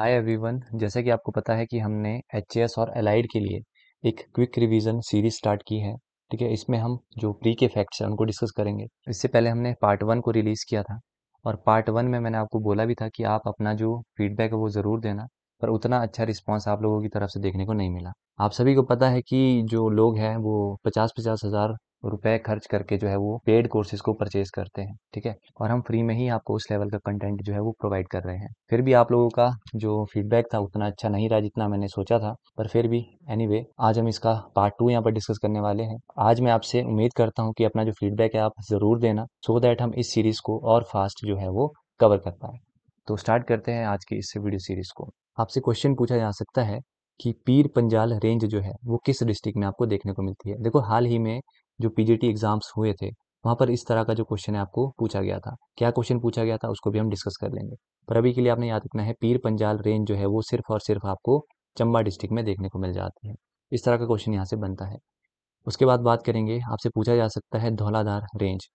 hi everyone जैसे कि आपको पता है कि हमने एच और एलाइड के लिए एक क्विक रिवीजन सीरीज स्टार्ट की है ठीक है इसमें हम जो प्री के फैक्ट्स हैं उनको डिस्कस करेंगे इससे पहले हमने पार्ट वन को रिलीज़ किया था और पार्ट वन में मैंने आपको बोला भी था कि आप अपना जो फीडबैक है वो ज़रूर देना पर उतना अच्छा रिस्पॉन्स आप लोगों की तरफ से देखने को नहीं मिला आप सभी को पता है कि जो लोग हैं वो पचास पचास हज़ार रुपए खर्च करके जो है वो पेड कोर्सेज को परचेज करते हैं ठीक है और हम फ्री में ही आपको उस लेवल का कंटेंट जो है वो प्रोवाइड कर रहे हैं फिर भी आप लोगों का जो फीडबैक था उतना अच्छा नहीं रहा जितना मैंने सोचा था पर फिर भी एनी anyway, आज हम इसका पार्ट टू यहाँ पर डिस्कस करने वाले हैं आज मैं आपसे उम्मीद करता हूँ कि अपना जो फीडबैक है आप ज़रूर देना सो so दैट हम इस सीरीज़ को और फास्ट जो है वो कवर कर पाए तो स्टार्ट करते हैं आज की इस वीडियो सीरीज़ को आपसे क्वेश्चन पूछा जा सकता है कि पीर पंजाल रेंज जो है वो किस डिस्ट्रिक्ट में आपको देखने को मिलती है देखो हाल ही में जो पीजीटी एग्ज़ाम्स हुए थे वहाँ पर इस तरह का जो क्वेश्चन है आपको पूछा गया था क्या क्वेश्चन पूछा गया था उसको भी हम डिस्कस कर लेंगे पर अभी के लिए आपने याद रखना है पीर पंजाल रेंज जो है वो सिर्फ और सिर्फ आपको चंबा डिस्ट्रिक्ट में देखने को मिल जाती है इस तरह का क्वेश्चन यहाँ से बनता है उसके बाद बात करेंगे आपसे पूछा जा सकता है धौलाधार रेंज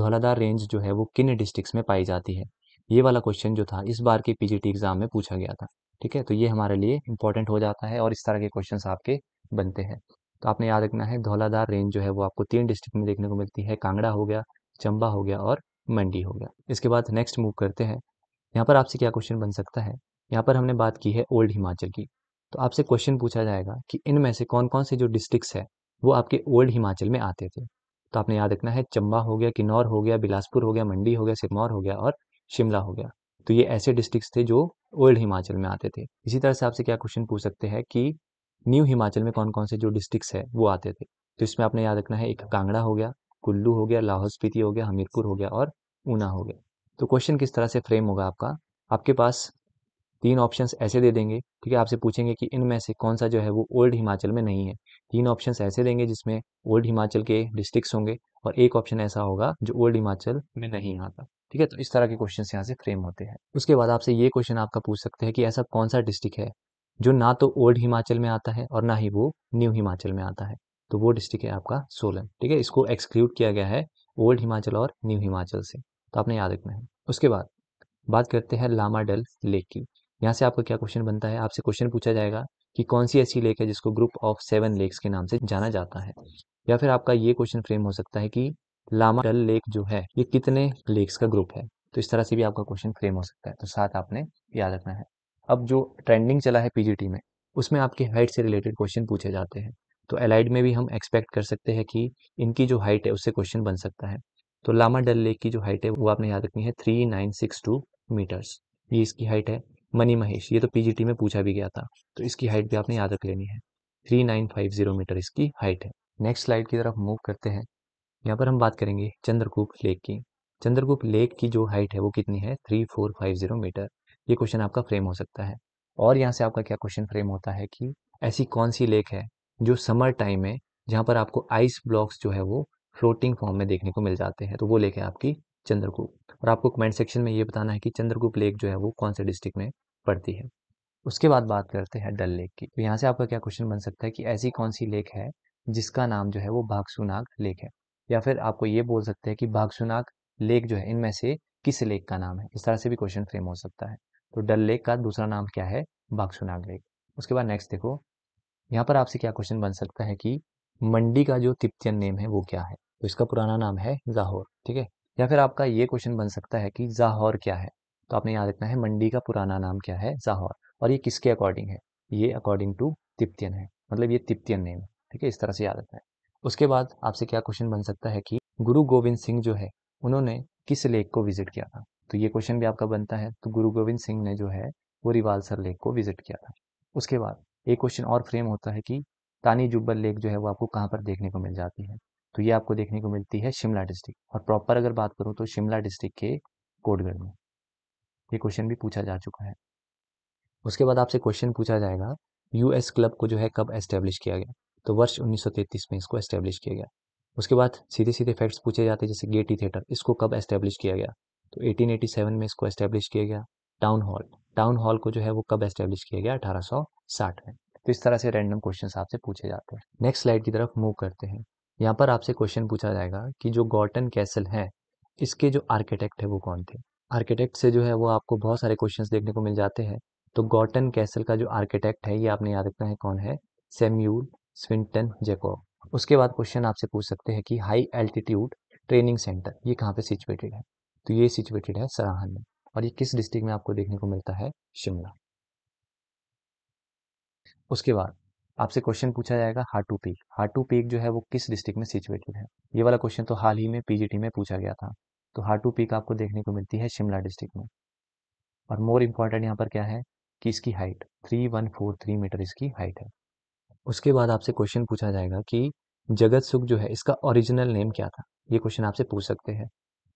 धौलाधार रेंज जो है वो किन डिस्ट्रिक्स में पाई जाती है ये वाला क्वेश्चन जो था इस बार के पीजीटी एग्ज़ाम में पूछा गया था ठीक है तो ये हमारे लिए इंपॉर्टेंट हो जाता है और इस तरह के क्वेश्चन आपके बनते हैं तो आपने याद रखना है धौलाधार रेंज जो है वो आपको तीन डिस्ट्रिक्ट में देखने को मिलती है कांगड़ा हो गया चंबा हो गया और मंडी हो गया इसके बाद नेक्स्ट मूव करते हैं यहाँ पर आपसे क्या क्वेश्चन बन सकता है यहाँ पर हमने बात की है ओल्ड हिमाचल की तो आपसे क्वेश्चन पूछा जाएगा कि इनमें से कौन कौन से जो डिस्ट्रिक्ट है वो आपके ओल्ड हिमाचल में आते थे तो आपने याद रखना है चंबा हो गया किन्नौर हो गया बिलासपुर हो गया मंडी हो गया सिरमौर हो गया और शिमला हो गया तो ये ऐसे डिस्ट्रिक्ट थे जो ओल्ड हिमाचल में आते थे इसी तरह से आपसे क्या क्वेश्चन पूछ सकते हैं कि न्यू हिमाचल में कौन कौन से जो डिस्ट्रिक्ट है वो आते थे तो इसमें आपने याद रखना है एक कांगड़ा हो गया कुल्लू हो गया लाहौल स्पीति हो गया हमीरपुर हो गया और ऊना हो गया तो क्वेश्चन किस तरह से फ्रेम होगा आपका आपके पास तीन ऑप्शंस ऐसे दे देंगे ठीक है आपसे पूछेंगे कि इनमें से कौन सा जो है वो ओल्ड हिमाचल में नहीं है तीन ऑप्शंस ऐसे देंगे जिसमें ओल्ड हिमाचल के डिस्ट्रिक्ट होंगे और एक ऑप्शन ऐसा होगा जो ओल्ड हिमाचल में नहीं आता ठीक है तो इस तरह के क्वेश्चन यहाँ से फ्रेम होते हैं उसके बाद आपसे ये क्वेश्चन आपका पूछ सकते हैं कि ऐसा कौन सा डिस्ट्रिक्ट है जो ना तो ओल्ड हिमाचल में आता है और ना ही वो न्यू हिमाचल में आता है तो वो डिस्ट्रिक्ट है आपका सोलन ठीक है इसको एक्सक्लूड किया गया है ओल्ड हिमाचल और न्यू हिमाचल से तो आपने याद रखना है उसके बाद बात करते हैं लामा डल लेक की यहाँ से आपका क्या क्वेश्चन बनता है आपसे क्वेश्चन पूछा जाएगा कि कौन सी ऐसी लेक है जिसको ग्रुप ऑफ सेवन लेक्स के नाम से जाना जाता है या फिर आपका ये क्वेश्चन फ्रेम हो सकता है कि लामा डल लेक जो है ये कितने लेक्स का ग्रुप है तो इस तरह से भी आपका क्वेश्चन फ्रेम हो सकता है तो साथ आपने याद रखना है अब जो ट्रेंडिंग चला है पीजीटी में उसमें आपके हाइट से रिलेटेड क्वेश्चन पूछे जाते हैं तो एलाइड में भी हम एक्सपेक्ट कर सकते हैं कि इनकी जो हाइट है उससे क्वेश्चन बन सकता है तो लामा डल लेक की जो हाइट है वो आपने याद रखनी है three nine six two meters ये इसकी हाइट है मनी महेश ये तो पीजीटी में पूछा भी गया था तो इसकी हाइट भी आपने याद रख लेनी है three nine five zero meter इसकी हाइट है नेक्स्ट स्लाइड की तरफ मूव करते हैं यहाँ पर हम बात करेंगे चंद्रकूप लेक की चंद्रकूप लेक की जो हाइट है वो कितनी है three four five zero meter ये क्वेश्चन आपका फ्रेम हो सकता है और यहाँ से आपका क्या क्वेश्चन फ्रेम होता है कि ऐसी कौन सी लेक है जो समर टाइम में जहाँ पर आपको आइस ब्लॉक्स जो है वो फ्लोटिंग फॉर्म में देखने को मिल जाते हैं तो वो लेक है आपकी चंद्रकूप और आपको कमेंट सेक्शन में ये बताना है कि चंद्रकूप लेक जो है वो कौन से डिस्ट्रिक्ट में पड़ती है उसके बाद बात करते हैं डल लेक की तो यहाँ से आपका क्या क्वेश्चन बन सकता है कि ऐसी कौन सी लेक है जिसका नाम जो है वो भागसुनाग लेक है या फिर आपको ये बोल सकते हैं कि भागसुनाग लेक जो है इनमें से किस लेक का नाम है इस तरह से भी क्वेश्चन फ्रेम हो सकता है तो डल लेक का दूसरा नाम क्या है बाक्सुनाग लेक उसके बाद नेक्स्ट देखो यहाँ पर आपसे क्या क्वेश्चन बन सकता है कि मंडी का जो तिप्तियन नेम है वो क्या है तो इसका पुराना नाम है जाहोर ठीक है या फिर आपका ये क्वेश्चन बन सकता है कि जाहौर क्या है तो आपने याद रखना है मंडी का पुराना नाम क्या है जाहौर और ये किसके अकॉर्डिंग है ये अकॉर्डिंग टू तिप्तियन है मतलब ये तिप्तियन नेम है ठीक है इस तरह से याद रखना है उसके बाद आपसे क्या क्वेश्चन बन सकता है कि गुरु गोविंद सिंह जो है उन्होंने किस लेक को विजिट किया था तो ये क्वेश्चन भी आपका बनता है तो गुरु गोविंद सिंह ने जो है वो रिवालसर लेक को विजिट किया था उसके बाद एक क्वेश्चन और फ्रेम होता है कि तानी जुब्बल लेक जो है वो आपको कहाँ पर देखने को मिल जाती है तो ये आपको देखने को मिलती है शिमला डिस्ट्रिक्ट और प्रॉपर अगर बात करूँ तो शिमला डिस्ट्रिक्ट के कोटगढ़ में ये क्वेश्चन भी पूछा जा चुका है उसके बाद आपसे क्वेश्चन पूछा जाएगा यूएस क्लब को जो है कब एस्टेब्लिश किया गया तो वर्ष 1933 में इसको एस्टेब्लिश किया गया उसके बाद सीधे सीधे फैक्ट्स पूछे जाते हैं जैसे गेटी थिएटर इसको कब एस्टेब्लिश किया गया तो 1887 में इसको एस्टेब्लिश किया गया टाउन हॉल टाउन हॉल को जो है वो कब एस्टेब्लिश किया गया 1860 में तो इस तरह से रैंडम क्वेश्चन आपसे पूछे जाते हैं नेक्स्ट स्लाइड की तरफ मूव करते हैं यहाँ पर आपसे क्वेश्चन पूछा जाएगा कि जो गॉटन कैसल है इसके जो आर्किटेक्ट है वो कौन थे आर्किटेक्ट से जो है वो आपको बहुत सारे क्वेश्चंस देखने को मिल जाते हैं तो गॉटन कैसल का जो आर्किटेक्ट है ये आपने याद रखना है कौन है सेम्यूल स्विंटन जेको उसके बाद क्वेश्चन आपसे पूछ सकते हैं कि हाई एल्टीट्यूड ट्रेनिंग सेंटर ये कहाँ पे सिचुएटेड है तो ये सिचुएटेड है सराहन में और ये किस डिस्ट्रिक्ट में आपको देखने को मिलता है शिमला उसके बाद आपसे क्वेश्चन पूछा जाएगा हाटू पीक हाटू पीक जो है वो किस डिस्ट्रिक्ट में सिचुएटेड है ये वाला क्वेश्चन तो हाल ही में पीजीटी में पूछा गया था तो हाटू पीक आपको देखने को मिलती है शिमला डिस्ट्रिक्ट में और मोर इम्पॉर्टेंट यहाँ पर क्या है कि इसकी height three one four three meter इसकी हाइट है उसके बाद आपसे क्वेश्चन पूछा जाएगा कि जगत सुख जो है इसका ओरिजिनल नेम क्या था ये क्वेश्चन आपसे पूछ सकते हैं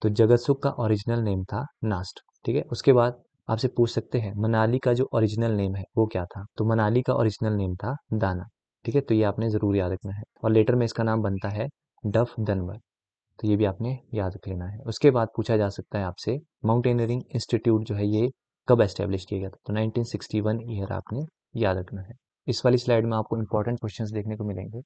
तो जगत सुख का ओरिजिनल नेम था नास्ट ठीक है उसके बाद आपसे पूछ सकते हैं मनाली का जो ओरिजिनल नेम है वो क्या था तो मनाली का ओरिजिनल नेम था दाना ठीक है तो ये आपने ज़रूर याद रखना है और लेटर में इसका नाम बनता है डफ दनवर तो ये भी आपने याद रख लेना है उसके बाद पूछा जा सकता है आपसे माउंटेनियरिंग इंस्टीट्यूट जो है ये कब एस्टेब्लिश किया गया था तो 1961 ईयर आपने याद रखना है इस वाली स्लाइड में आपको इंपॉर्टेंट क्वेश्चन देखने को मिलेंगे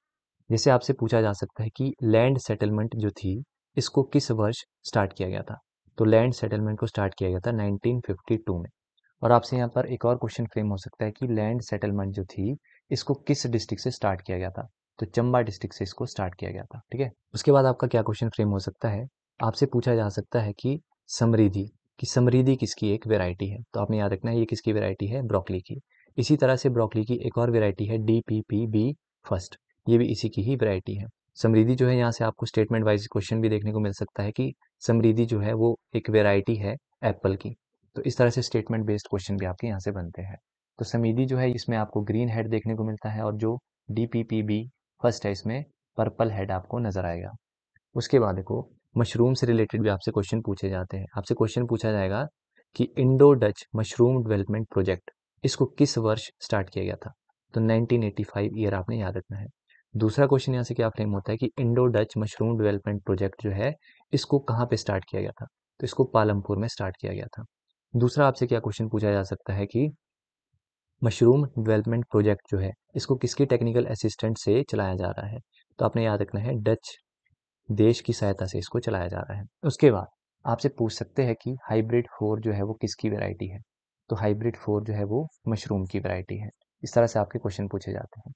जैसे आपसे पूछा जा सकता है कि लैंड सेटलमेंट जो थी इसको किस वर्ष स्टार्ट किया गया था तो लैंड सेटलमेंट को स्टार्ट किया गया था 1952 में और आपसे यहाँ पर एक और क्वेश्चन फ्रेम हो सकता है कि लैंड सेटलमेंट जो थी इसको किस डिस्ट्रिक्ट से स्टार्ट किया गया था तो चंबा डिस्ट्रिक्ट से इसको स्टार्ट किया गया था ठीक है उसके बाद आपका क्या क्वेश्चन फ्रेम हो सकता है आपसे पूछा जा सकता है कि समृद्धि कि समृद्धि किसकी एक वेरायटी है तो आपने याद रखना है ये किसकी वेरायटी है ब्रॉकली की इसी तरह से ब्रॉकली की एक और वेरायटी है D P P B first ये भी इसी की ही वेरायटी है समृद्धि जो है यहाँ से आपको स्टेटमेंट वाइज क्वेश्चन भी देखने को मिल सकता है कि समृद्धि जो है वो एक वेराइटी है एप्पल की तो इस तरह से स्टेटमेंट बेस्ड क्वेश्चन भी आपके यहाँ से बनते हैं तो समृद्धि जो है इसमें आपको ग्रीन हेड देखने को मिलता है और जो D P P B first है इसमें पर्पल हेड आपको नजर आएगा उसके बाद देखो मशरूम से रिलेटेड भी आपसे क्वेश्चन पूछे जाते हैं आपसे क्वेश्चन पूछा जाएगा कि Indo Dutch mushroom development project इसको किस वर्ष स्टार्ट किया गया था तो 1985 ईयर आपने याद रखना है दूसरा क्वेश्चन यहाँ से क्या फ्रेम होता है कि Indo Dutch mushroom development project जो है इसको कहाँ पे स्टार्ट किया गया था तो इसको पालमपुर में स्टार्ट किया गया था दूसरा आपसे क्या क्वेश्चन पूछा जा सकता है कि मशरूम डेवलपमेंट प्रोजेक्ट जो है इसको किसके टेक्निकल असिस्टेंट से चलाया जा रहा है तो आपने याद रखना है डच देश की सहायता से इसको चलाया जा रहा है उसके बाद आपसे पूछ सकते हैं कि हाइब्रिड फोर जो है वो किसकी वेराइटी है तो हाइब्रिड फोर जो है वो मशरूम की वेराइटी है इस तरह से आपके क्वेश्चन पूछे जाते हैं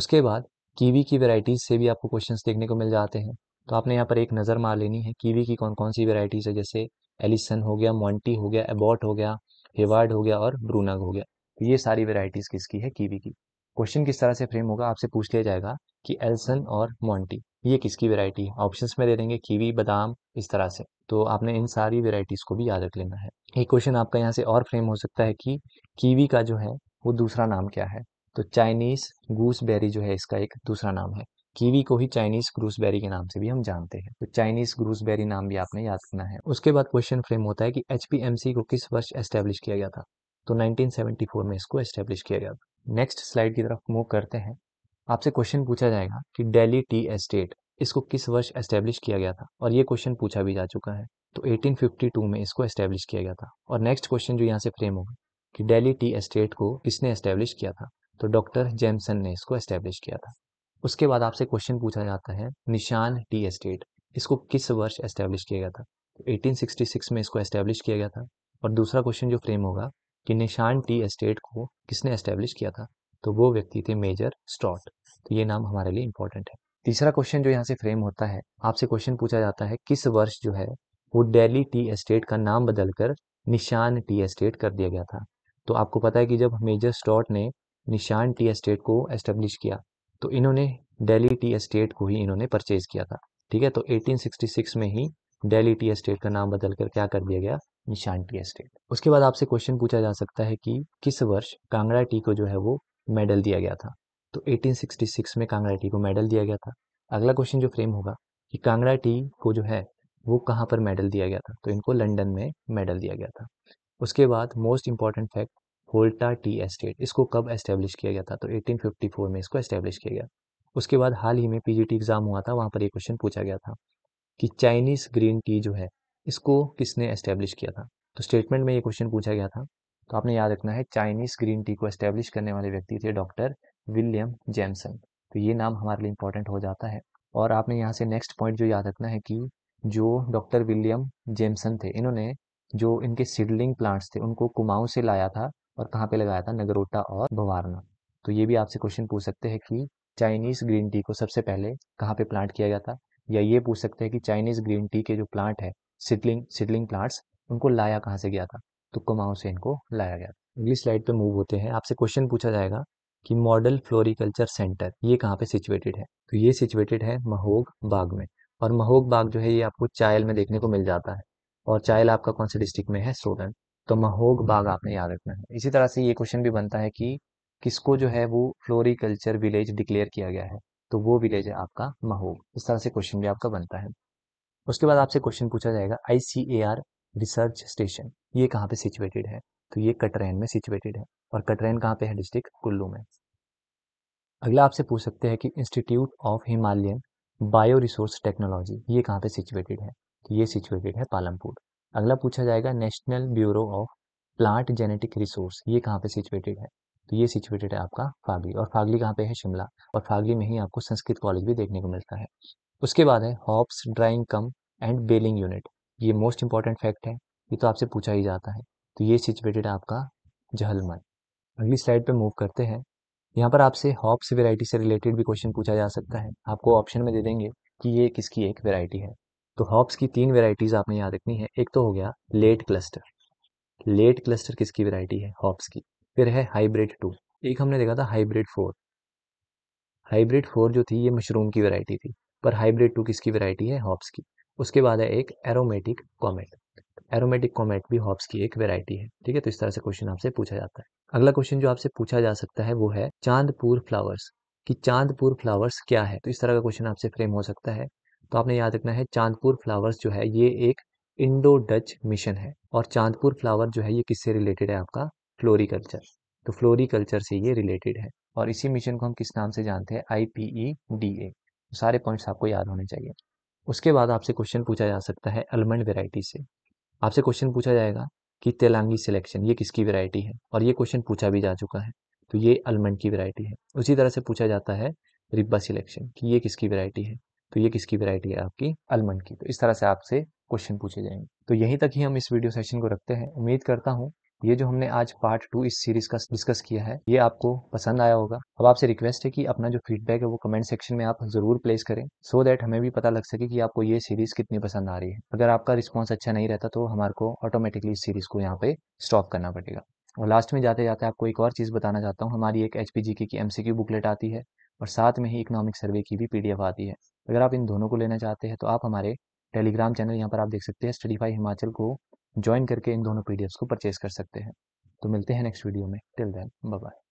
उसके बाद कीवी की वैरायटीज से भी आपको क्वेश्चंस देखने को मिल जाते हैं तो आपने यहाँ पर एक नज़र मार लेनी है कीवी की कौन कौन सी वैरायटीज है जैसे एलिसन हो गया मॉन्टी हो गया एबॉट हो गया हेवार्ड हो गया और ब्रूनग हो गया तो ये सारी वेराइटीज़ किसकी है कीवी की क्वेश्चन किस तरह से फ्रेम होगा आपसे पूछ लिया जाएगा कि एल्सन और मॉन्टी ये किसकी वेरायटी है ऑप्शन में दे देंगे कीवी बादाम इस तरह से तो आपने इन सारी वेराइटीज़ को भी याद रख लेना है एक क्वेश्चन आपका यहाँ से और फ्रेम हो सकता है कि कीवी का जो है वो दूसरा नाम क्या है तो चाइनीज़ गूसबेरी जो है इसका एक दूसरा नाम है कीवी को ही चाइनीज़ ग्रूसबेरी के नाम से भी हम जानते हैं तो चाइनीज़ ग्रूसबेरी नाम भी आपने याद करना है उसके बाद क्वेश्चन फ्रेम होता है कि एच को किस वर्ष एस्टेब्लिश किया गया था तो 1974 में इसको एस्टेब्लिश किया गया था नेक्स्ट स्लाइड की तरफ मूव करते हैं आपसे क्वेश्चन पूछा जाएगा कि डेली टी एस्टेट इसको किस वर्ष एस्टेब्लिश किया गया था और ये क्वेश्चन पूछा भी जा चुका है तो एटीन में इसको एस्टेब्लिश किया गया था और नेक्स्ट क्वेश्चन जो यहाँ से फ्रेम होगा कि डेली टी एस्टेट को किसने एस्टेब्लिश किया था तो डॉक्टर जेम्सन ने इसको एस्टेब्लिश किया था उसके बाद आपसे क्वेश्चन पूछा जाता है निशान टी एस्टेट इसको किस वर्ष एस्टेब्लिश किया गया था तो 1866 में इसको एस्टेब्लिश किया गया था और दूसरा क्वेश्चन जो फ्रेम होगा कि निशान टी एस्टेट को किसने एस्टेब्लिश किया था तो वो व्यक्ति थे मेजर स्टॉट तो ये नाम हमारे लिए इंपॉर्टेंट है तीसरा क्वेश्चन जो यहाँ से फ्रेम होता है आपसे क्वेश्चन पूछा जाता है किस वर्ष जो है वो डेली टी एस्टेट का नाम बदलकर निशान टी एस्टेट कर दिया गया था तो आपको पता है कि जब मेजर स्टॉट ने निशान टी एस्टेट को एस्टेब्लिश किया तो इन्होंने दिल्ली टी एस्टेट को ही इन्होंने परचेज किया था ठीक है तो 1866 में ही दिल्ली टी एस्टेट का नाम बदल कर क्या कर दिया गया निशान टी एस्टेट उसके बाद आपसे क्वेश्चन पूछा जा सकता है कि किस वर्ष कांगड़ा टी को जो है वो मेडल दिया गया था तो 1866 में कांगड़ा टी को मेडल दिया गया था अगला क्वेश्चन जो फ्रेम होगा कि कांगड़ा टी को जो है वो कहाँ पर मेडल दिया गया था तो इनको लंडन में मेडल दिया गया था उसके बाद most important fact Holta tea estate इसको कब एस्टेब्लिश किया गया था तो 1854 में इसको एस्टेब्लिश किया गया उसके बाद हाल ही में पी एग्जाम हुआ था वहाँ पर ये क्वेश्चन पूछा गया था कि चाइनीज़ ग्रीन टी जो है इसको किसने एस्टेब्लिश किया था तो स्टेटमेंट में ये क्वेश्चन पूछा गया था तो आपने याद रखना है चाइनीज़ ग्रीन टी को एस्टेब्लिश करने वाले व्यक्ति थे डॉक्टर विलियम जेमसन तो ये नाम हमारे लिए इंपॉर्टेंट हो जाता है और आपने यहाँ से नेक्स्ट पॉइंट जो याद रखना है कि जो डॉक्टर विलियम जेमसन थे इन्होंने जो इनके सीडलिंग प्लांट्स थे उनको कुमाऊँ से लाया था और कहाँ पे लगाया था नगरोटा और भवारना तो ये भी आपसे क्वेश्चन पूछ सकते हैं कि चाइनीज़ ग्रीन टी को सबसे पहले कहाँ पे प्लांट किया गया था या ये पूछ सकते हैं कि चाइनीज़ ग्रीन टी के जो प्लांट है सिटलिंग सिटलिंग प्लांट्स उनको लाया कहाँ से गया था तो कुमाऊँ से इनको लाया गया था अगली स्लाइड पर मूव होते हैं आपसे क्वेश्चन पूछा जाएगा कि मॉडल फ्लोरिकल्चर सेंटर ये कहाँ पे सिचुएटेड है तो ये सिचुएटेड है महोग बाग में और महोग बाग जो है ये आपको चायल में देखने को मिल जाता है और चायल आपका कौन से डिस्ट्रिक्ट में है सोलन तो महोग बाग आपने याद रखना है इसी तरह से ये क्वेश्चन भी बनता है कि किसको जो है वो फ्लोरिकल्चर विलेज डिक्लेयर किया गया है तो वो विलेज है आपका महोग इस तरह से क्वेश्चन भी आपका बनता है उसके बाद आपसे क्वेश्चन पूछा जाएगा आई रिसर्च स्टेशन ये कहाँ पे सिचुएटेड है तो ये कटरेन में सिचुएटेड है और कटरेन कहाँ पे है डिस्ट्रिक्ट कुल्लू में अगला आपसे पूछ सकते हैं कि institute of Himalayan bio resource technology ये कहाँ पे सिचुएटेड है तो ये सिचुएटेड है पालमपुर अगला पूछा जाएगा national bureau of plant genetic resource ये कहाँ पे सिचुएटेड है तो ये सिचुएटेड है आपका फागली और फागली कहाँ पे है शिमला और फागली में ही आपको संस्कृत कॉलेज भी देखने को मिलता है उसके बाद है hops drying cum and baling unit ये मोस्ट इंपॉर्टेंट फैक्ट है ये तो आपसे पूछा ही जाता है तो ये सिचुएटेड है आपका जहलमन अगली स्लाइड पर मूव करते हैं यहाँ पर आपसे हॉप्स वेराइटी से रिलेटेड भी क्वेश्चन पूछा जा सकता है आपको ऑप्शन में दे देंगे कि ये किसकी एक वेराइटी है तो हॉप्स की तीन वेराइटीज़ आपने याद रखनी है एक तो हो गया लेट क्लस्टर लेट क्लस्टर किसकी वेराइटी है हॉप्स की फिर है हाइब्रिड टू एक हमने देखा था हाइब्रिड फोर हाइब्रिड फोर जो थी ये मशरूम की वेराइटी थी पर हाइब्रिड टू किसकी वेराइटी है हॉप्स की उसके बाद है एक एरोमेटिक कॉमेट एरोमेटिक कॉमेट भी हॉप्स की एक वेराइटी है ठीक है तो इस तरह से क्वेश्चन आपसे पूछा जाता है अगला क्वेश्चन जो आपसे पूछा जा सकता है वो है चांदपुर फ्लावर्स कि चांदपुर फ्लावर्स क्या है तो इस तरह का क्वेश्चन आपसे फ्रेम हो सकता है तो आपने याद रखना है चांदपुर फ्लावर्स जो है ये एक इंडो डच मिशन है और चांदपुर फ्लावर जो है ये किससे रिलेटेड है आपका फ्लोरिकल्चर तो फ्लोरिकल्चर से ये रिलेटेड है और इसी मिशन को हम किस नाम से जानते हैं I P E D A तो सारे पॉइंट्स आपको याद होने चाहिए उसके बाद आपसे क्वेश्चन पूछा जा सकता है अलमंड वेराइटी से आपसे क्वेश्चन पूछा जाएगा कि तेलांगी सिलेक्शन ये किसकी वेराइटी है और ये क्वेश्चन पूछा भी जा चुका है तो ये अलमंड की वेराइटी है उसी तरह से पूछा जाता है रिब्बा सिलेक्शन कि ये किसकी वेराइटी है तो ये किसकी वैरायटी है आपकी अलमंड की तो इस तरह से आपसे क्वेश्चन पूछे जाएंगे तो यहीं तक ही हम इस वीडियो सेशन को रखते हैं उम्मीद करता हूँ ये जो हमने आज पार्ट टू इस सीरीज का डिस्कस किया है ये आपको पसंद आया होगा अब आपसे रिक्वेस्ट है कि अपना जो फीडबैक है वो कमेंट सेक्शन में आप जरूर प्लेस करें सो so दैट हमें भी पता लग सके कि आपको ये सीरीज कितनी पसंद आ रही है अगर आपका रिस्पॉन्स अच्छा नहीं रहता तो हमारे को ऑटोमेटिकली इस सीरीज को यहाँ पे स्टॉप करना पड़ेगा और लास्ट में जाते जाते आपको एक और चीज़ बताना चाहता हूँ हमारी एक एच जी की एम की बुकलेट आती है और साथ में ही इकोनॉमिक सर्वे की भी पी आती है अगर आप इन दोनों को लेना चाहते हैं तो आप हमारे टेलीग्राम चैनल यहाँ पर आप देख सकते हैं स्टडीफाई हिमाचल को ज्वाइन करके इन दोनों पी को परचेज कर सकते हैं तो मिलते हैं नेक्स्ट वीडियो में टिल देन बाय